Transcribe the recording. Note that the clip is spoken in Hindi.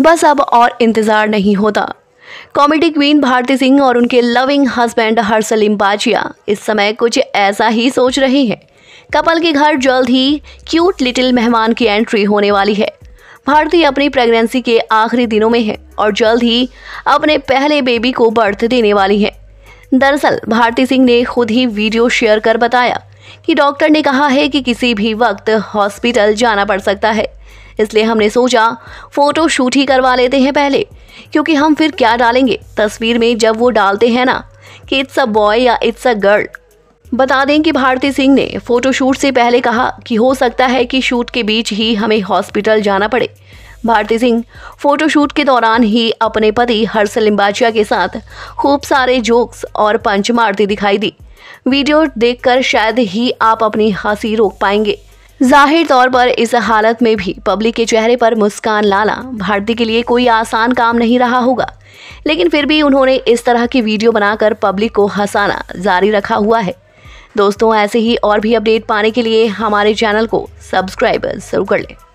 बस अब और इंतज़ार नहीं होता कॉमेडी क्वीन भारती सिंह और उनके लविंग हस्बैंड हर्षल बाजिया इस समय कुछ ऐसा ही सोच रहे हैं कपल के घर जल्द ही क्यूट लिटिल मेहमान की एंट्री होने वाली है भारती अपनी प्रेगनेंसी के आखिरी दिनों में है और जल्द ही अपने पहले बेबी को बर्थ देने वाली है दरअसल भारती सिंह ने खुद ही वीडियो शेयर कर बताया कि डॉक्टर ने कहा है कि किसी भी वक्त हॉस्पिटल जाना पड़ सकता है इसलिए हमने सोचा फोटो शूट ही करवा लेते हैं पहले क्योंकि हम फिर क्या डालेंगे तस्वीर में जब वो डालते हैं ना कि इट्स अ बॉय या इट्स अ गर्ल बता दें कि भारती सिंह ने फोटोशूट से पहले कहा कि हो सकता है कि शूट के बीच ही हमें हॉस्पिटल जाना पड़े भारती सिंह फोटोशूट के दौरान ही अपने पति हर्ष लिम्बाचिया के साथ खूब सारे जोक्स और पंच मारती दिखाई दी वीडियो देखकर शायद ही आप अपनी हंसी रोक पाएंगे जाहिर तौर पर इस हालत में भी पब्लिक के चेहरे पर मुस्कान लाना भारती के लिए कोई आसान काम नहीं रहा होगा लेकिन फिर भी उन्होंने इस तरह की वीडियो बनाकर पब्लिक को हंसाना जारी रखा हुआ है दोस्तों ऐसे ही और भी अपडेट पाने के लिए हमारे चैनल को सब्सक्राइब जरूर कर लें